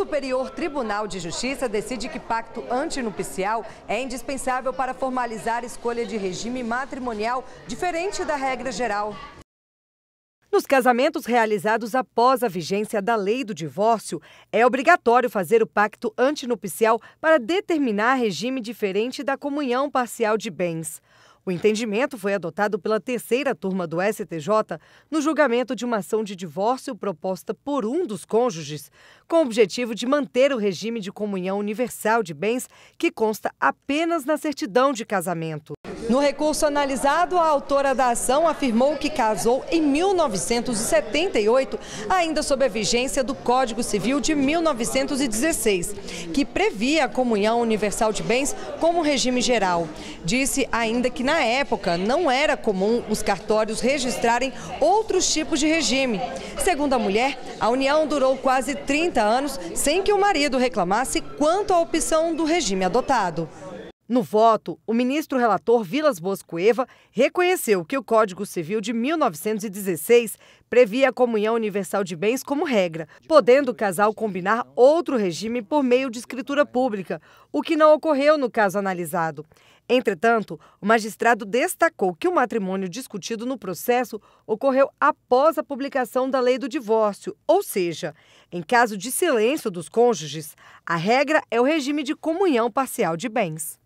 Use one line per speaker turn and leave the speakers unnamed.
Superior Tribunal de Justiça decide que pacto antinupcial é indispensável para formalizar escolha de regime matrimonial diferente da regra geral. Nos casamentos realizados após a vigência da lei do divórcio, é obrigatório fazer o pacto antinupcial para determinar regime diferente da comunhão parcial de bens. O entendimento foi adotado pela terceira turma do STJ no julgamento de uma ação de divórcio proposta por um dos cônjuges, com o objetivo de manter o regime de comunhão universal de bens que consta apenas na certidão de casamento. No recurso analisado, a autora da ação afirmou que casou em 1978, ainda sob a vigência do Código Civil de 1916, que previa a comunhão universal de bens como regime geral. Disse ainda que na época não era comum os cartórios registrarem outros tipos de regime. Segundo a mulher, a união durou quase 30 anos sem que o marido reclamasse quanto à opção do regime adotado. No voto, o ministro relator Vilas Boas Cueva reconheceu que o Código Civil de 1916 previa a comunhão universal de bens como regra, podendo o casal combinar outro regime por meio de escritura pública, o que não ocorreu no caso analisado. Entretanto, o magistrado destacou que o matrimônio discutido no processo ocorreu após a publicação da lei do divórcio, ou seja, em caso de silêncio dos cônjuges, a regra é o regime de comunhão parcial de bens.